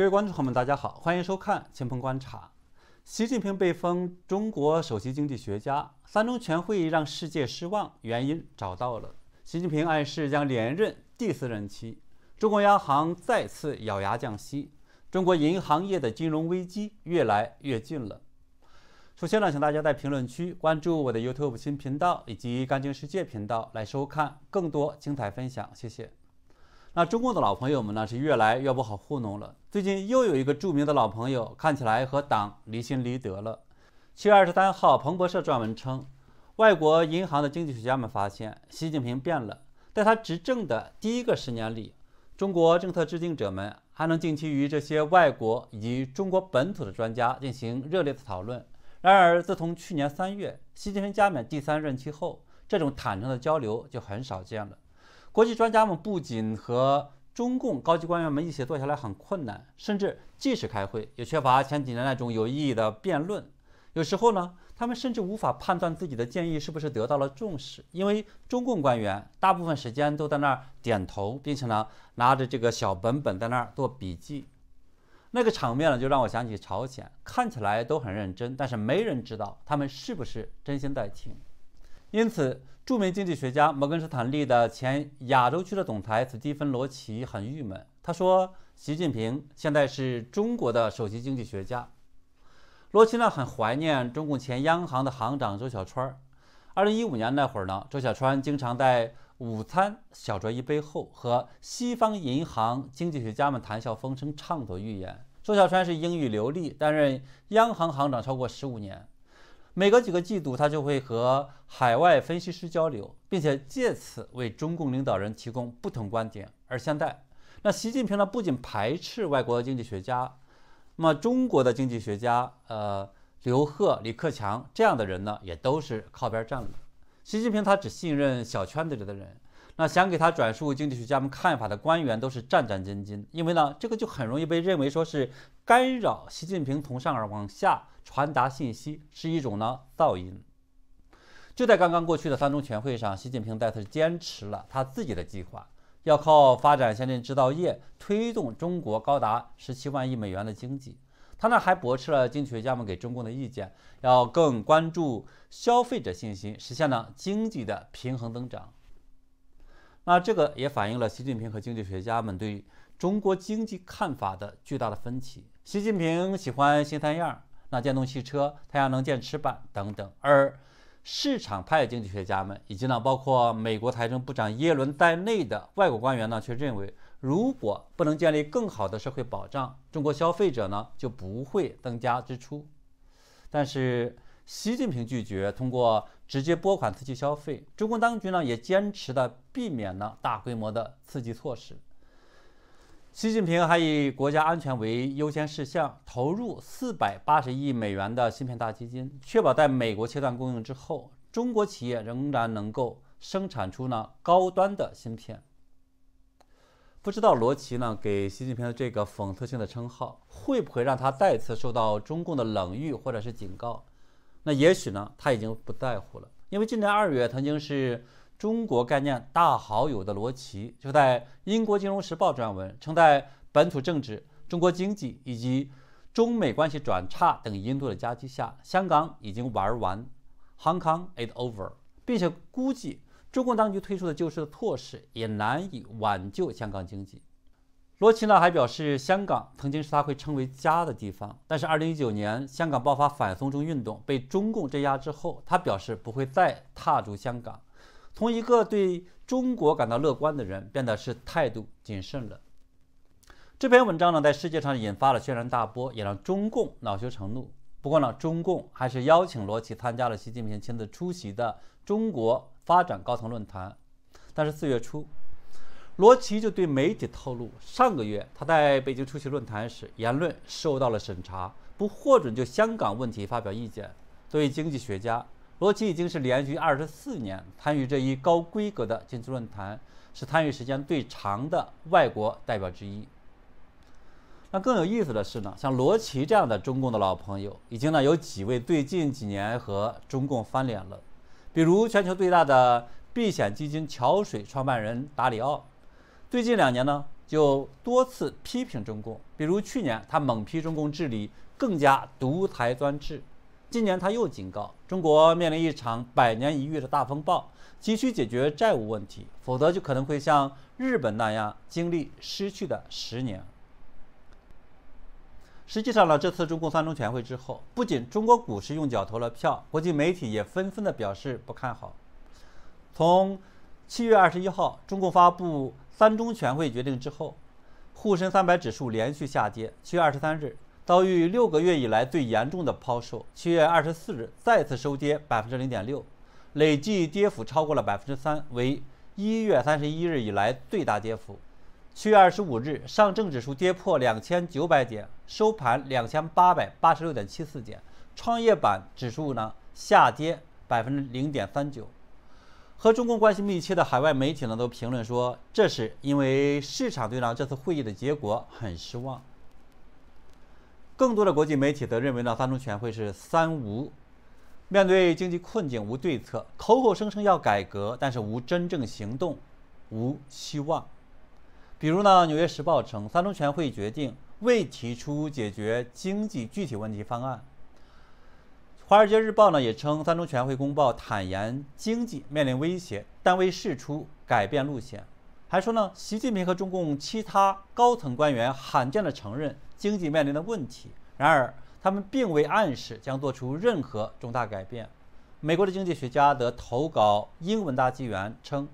各位观众朋友们，大家好，欢迎收看《钱鹏观察》。习近平被封中国首席经济学家，三中全会让世界失望，原因找到了。习近平暗示将连任第四任期，中国央行再次咬牙降息，中国银行业的金融危机越来越近了。首先呢，请大家在评论区关注我的 YouTube 新频道以及“干净世界”频道，来收看更多精彩分享。谢谢。那中共的老朋友们呢是越来越不好糊弄了。最近又有一个著名的老朋友看起来和党离心离德了。七月二十三号，彭博社撰文称，外国银行的经济学家们发现习近平变了。在他执政的第一个十年里，中国政策制定者们还能近期与这些外国以及中国本土的专家进行热烈的讨论。然而，自从去年三月习近平加冕第三任期后，这种坦诚的交流就很少见了。国际专家们不仅和中共高级官员们一起坐下来很困难，甚至即使开会也缺乏前几年那种有意义的辩论。有时候呢，他们甚至无法判断自己的建议是不是得到了重视，因为中共官员大部分时间都在那儿点头，并且呢拿着这个小本本在那儿做笔记。那个场面呢，就让我想起朝鲜，看起来都很认真，但是没人知道他们是不是真心在听。因此，著名经济学家摩根士坦利的前亚洲区的总裁斯蒂芬罗奇很郁闷。他说：“习近平现在是中国的首席经济学家。”罗奇呢，很怀念中共前央行的行长周小川。二零一五年那会儿呢，周小川经常在午餐小酌一杯后，和西方银行经济学家们谈笑风生，畅所欲言。周小川是英语流利，担任央行行长超过十五年。每隔几个季度，他就会和海外分析师交流，并且借此为中共领导人提供不同观点而相待。那习近平呢，不仅排斥外国的经济学家，那么中国的经济学家，呃，刘鹤、李克强这样的人呢，也都是靠边站了。习近平他只信任小圈子里的人。那想给他转述经济学家们看法的官员都是战战兢兢，因为呢，这个就很容易被认为说是干扰习近平从上而往下传达信息，是一种呢噪音。就在刚刚过去的三中全会上，习近平再次坚持了他自己的计划，要靠发展先进制造业推动中国高达十七万亿美元的经济。他呢还驳斥了经济学家们给中共的意见，要更关注消费者信心，实现了经济的平衡增长。那这个也反映了习近平和经济学家们对中国经济看法的巨大的分歧。习近平喜欢新三样，那电动汽车、太阳能电池板等等；而市场派经济学家们以及呢包括美国财政部长耶伦在内的外国官员呢，却认为如果不能建立更好的社会保障，中国消费者呢就不会增加支出。但是。习近平拒绝通过直接拨款刺激消费，中共当局呢也坚持的避免了大规模的刺激措施。习近平还以国家安全为优先事项，投入四百八十亿美元的芯片大基金，确保在美国切断供应之后，中国企业仍然能够生产出呢高端的芯片。不知道罗奇呢给习近平的这个讽刺性的称号，会不会让他再次受到中共的冷遇或者是警告？那也许呢，他已经不在乎了，因为今年二月曾经是中国概念大好友的罗琦就在英国金融时报撰文称，在本土政治、中国经济以及中美关系转差等因素的夹击下，香港已经玩完，Hong Kong is over，并且估计中共当局推出的救市措施也难以挽救香港经济。罗奇呢还表示，香港曾经是他会称为家的地方，但是二零一九年香港爆发反送中运动，被中共镇压之后，他表示不会再踏足香港，从一个对中国感到乐观的人，变得是态度谨慎了。这篇文章呢在世界上引发了轩然大波，也让中共恼羞成怒。不过呢，中共还是邀请罗奇参加了习近平亲自出席的中国发展高层论坛，但是四月初。罗奇就对媒体透露，上个月他在北京出席论坛时，言论受到了审查，不获准就香港问题发表意见。作为经济学家，罗奇已经是连续二十四年参与这一高规格的经济论坛，是参与时间最长的外国代表之一。那更有意思的是呢，像罗奇这样的中共的老朋友，已经呢有几位最近几年和中共翻脸了，比如全球最大的避险基金桥水创办人达里奥。最近两年呢，就多次批评中共，比如去年他猛批中共治理更加独裁专制，今年他又警告中国面临一场百年一遇的大风暴，急需解决债务问题，否则就可能会像日本那样经历失去的十年。实际上呢，这次中共三中全会之后，不仅中国股市用脚投了票，国际媒体也纷纷的表示不看好。从七月二十一号，中共发布三中全会决定之后，沪深三百指数连续下跌。七月二十三日遭遇六个月以来最严重的抛售。七月二十四日再次收跌百分之零点六，累计跌幅超过了百分之三，为一月三十一日以来最大跌幅。七月二十五日，上证指数跌破两千九百点，收盘两千八百八十六点七四点。创业板指数呢，下跌百分之零点三九。和中共关系密切的海外媒体呢，都评论说这是因为市场对呢这次会议的结果很失望。更多的国际媒体则认为呢，三中全会是三无：面对经济困境无对策，口口声声要改革，但是无真正行动，无希望。比如呢，《纽约时报》称三中全会决定未提出解决经济具体问题方案。《华尔街日报》呢也称三中全会公报坦言经济面临威胁，但未释出改变路线。还说呢，习近平和中共其他高层官员罕见地承认经济面临的问题，然而他们并未暗示将做出任何重大改变。美国的经济学家则投稿《英文大纪元》称，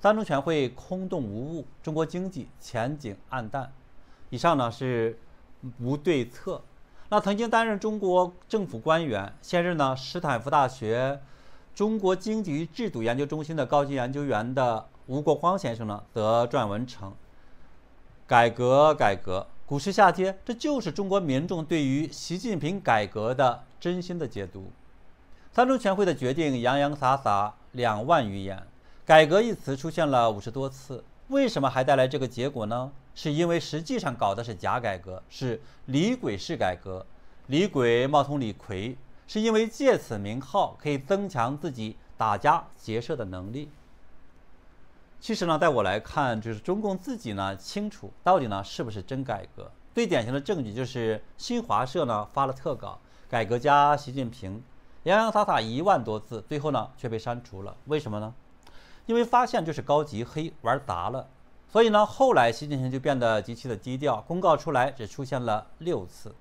三中全会空洞无物，中国经济前景暗淡，以上呢是无对策。那曾经担任中国政府官员，现任呢斯坦福大学中国经济与制度研究中心的高级研究员的吴国光先生呢，则撰文称：“改革，改革，股市下跌，这就是中国民众对于习近平改革的真心的解读。”三中全会的决定洋洋洒洒两万余言，改革一词出现了五十多次，为什么还带来这个结果呢？是因为实际上搞的是假改革，是李鬼式改革。李鬼冒充李逵，是因为借此名号可以增强自己打家劫舍的能力。其实呢，在我来看，就是中共自己呢清楚到底呢是不是真改革。最典型的证据就是新华社呢发了特稿《改革家习近平》，洋洋洒洒一万多字，最后呢却被删除了。为什么呢？因为发现就是高级黑玩砸了。所以呢，后来习近平就变得极其的低调，公告出来只出现了六次。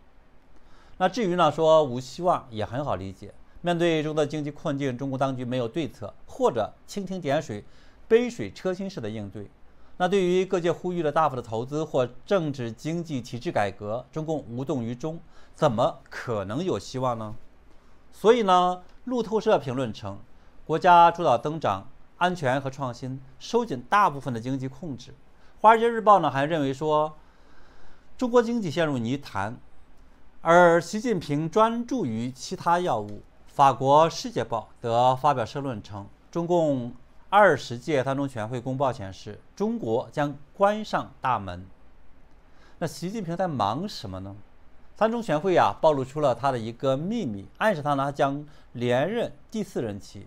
那至于呢说无希望，也很好理解。面对中的经济困境，中共当局没有对策，或者蜻蜓点水、杯水车薪式的应对。那对于各界呼吁的大幅的投资或政治经济体制改革，中共无动于衷，怎么可能有希望呢？所以呢，路透社评论称，国家主导增长。安全和创新收紧大部分的经济控制。华尔街日报呢还认为说，中国经济陷入泥潭，而习近平专注于其他药物。法国世界报则发表社论称，中共二十届三中全会公报显示，中国将关上大门。那习近平在忙什么呢？三中全会啊，暴露出了他的一个秘密，暗示他呢将连任第四任期。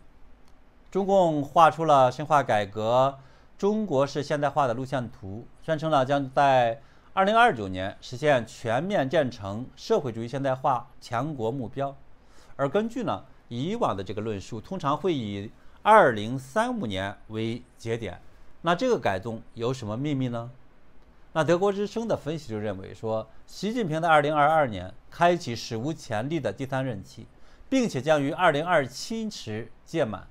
中共画出了深化改革中国式现代化的路线图，宣称呢将在二零二九年实现全面建成社会主义现代化强国目标。而根据呢以往的这个论述，通常会以二零三五年为节点。那这个改动有什么秘密呢？那德国之声的分析就认为说，习近平的二零二二年开启史无前例的第三任期，并且将于二零二七时届满。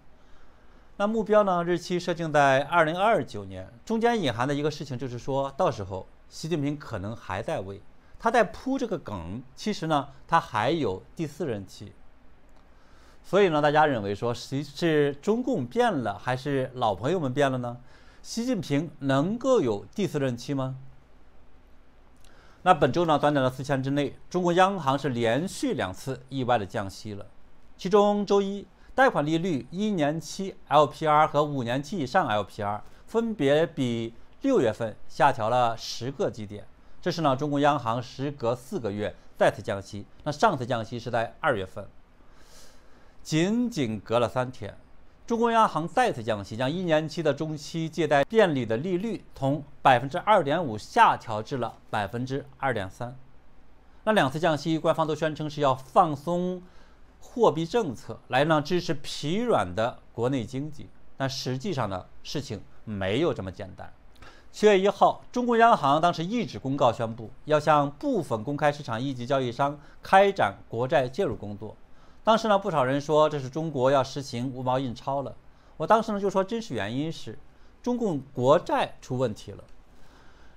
那目标呢？日期设定在二零二九年。中间隐含的一个事情就是说，到时候习近平可能还在位，他在铺这个梗。其实呢，他还有第四任期。所以呢，大家认为说，是中共变了，还是老朋友们变了呢？习近平能够有第四任期吗？那本周呢，短短的四天之内，中国央行是连续两次意外的降息了，其中周一。贷款利率一年期 LPR 和五年期以上 LPR 分别比六月份下调了十个基点。这是呢，中国央行时隔四个月再次降息。那上次降息是在二月份，仅仅隔了三天，中国央行再次降息，将一年期的中期借贷便利的利率从百分之二点五下调至了百分之二点三。那两次降息，官方都宣称是要放松。货币政策来呢支持疲软的国内经济，但实际上呢事情没有这么简单。七月一号，中国央行当时一纸公告宣布，要向部分公开市场一级交易商开展国债介入工作。当时呢不少人说这是中国要实行无毛印钞了，我当时呢就说真实原因是中共国债出问题了。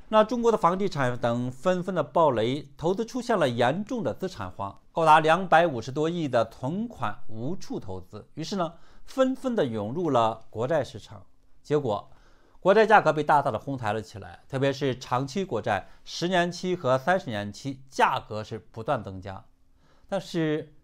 那中国的房地产等纷纷的暴雷，投资出现了严重的资产荒，高达两百五十多亿的存款无处投资，于是呢，纷纷的涌入了国债市场，结果国债价格被大大的哄抬了起来，特别是长期国债，十年期和三十年期价格是不断增加，但是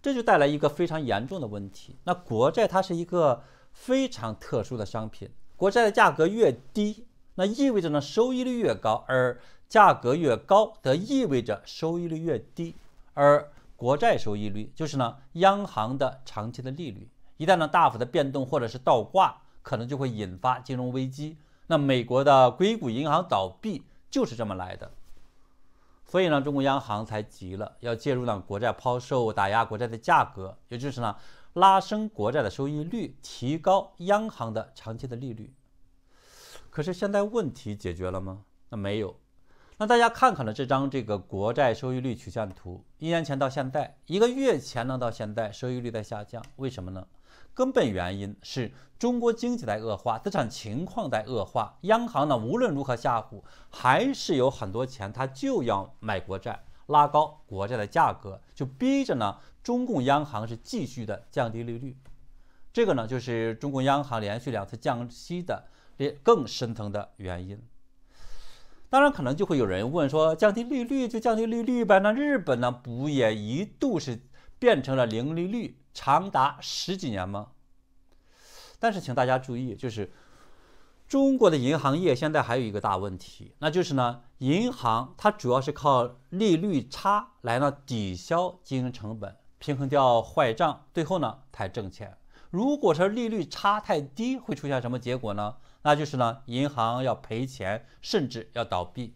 这就带来一个非常严重的问题，那国债它是一个非常特殊的商品，国债的价格越低。那意味着呢，收益率越高，而价格越高，则意味着收益率越低。而国债收益率就是呢，央行的长期的利率。一旦呢大幅的变动或者是倒挂，可能就会引发金融危机。那美国的硅谷银行倒闭就是这么来的。所以呢，中国央行才急了，要介入呢国债抛售，打压国债的价格，也就是呢拉升国债的收益率，提高央行的长期的利率。可是现在问题解决了吗？那没有。那大家看看呢这张这个国债收益率曲线图，一年前到现在，一个月前呢到现在，收益率在下降，为什么呢？根本原因是中国经济在恶化，资产情况在恶化。央行呢无论如何吓唬，还是有很多钱，它就要买国债，拉高国债的价格，就逼着呢中共央行是继续的降低利率。这个呢就是中共央行连续两次降息的。更深层的原因，当然可能就会有人问说，降低利率就降低利率呗，那日本呢不也一度是变成了零利率长达十几年吗？但是请大家注意，就是中国的银行业现在还有一个大问题，那就是呢，银行它主要是靠利率差来呢抵消经营成本，平衡掉坏账，最后呢才挣钱。如果说利率差太低，会出现什么结果呢？那就是呢，银行要赔钱，甚至要倒闭。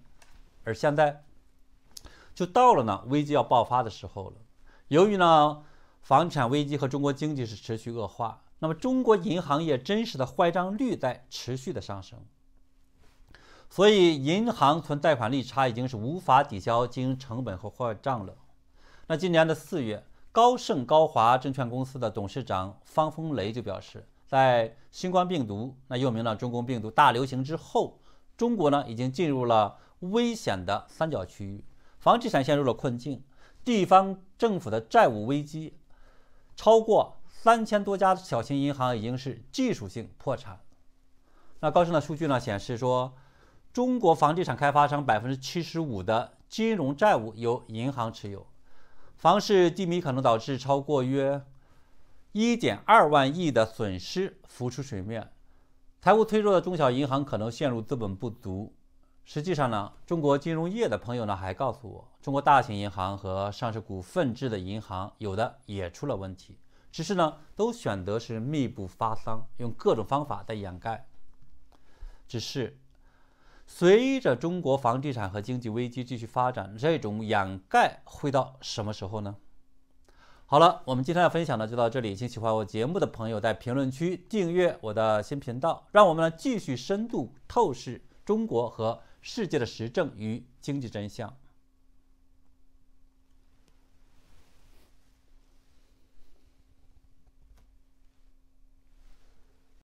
而现在，就到了呢，危机要爆发的时候了。由于呢，房产危机和中国经济是持续恶化，那么中国银行业真实的坏账率在持续的上升。所以，银行存贷款利差已经是无法抵消经营成本和坏账了。那今年的四月。高盛高华证券公司的董事长方风雷就表示，在新冠病毒那又名了“中共病毒”大流行之后，中国呢已经进入了危险的三角区域，房地产陷入了困境，地方政府的债务危机，超过三千多家小型银行已经是技术性破产。那高盛的数据呢显示说，中国房地产开发商百分之七十五的金融债务由银行持有。房市低迷可能导致超过约一点二万亿的损失浮出水面，财务脆弱的中小银行可能陷入资本不足。实际上呢，中国金融业的朋友呢还告诉我，中国大型银行和上市股份制的银行有的也出了问题，只是呢都选择是密不发丧，用各种方法在掩盖，只是。随着中国房地产和经济危机继续发展，这种掩盖会到什么时候呢？好了，我们今天的分享呢就到这里。请喜欢我节目的朋友，在评论区订阅我的新频道，让我们呢继续深度透视中国和世界的时政与经济真相。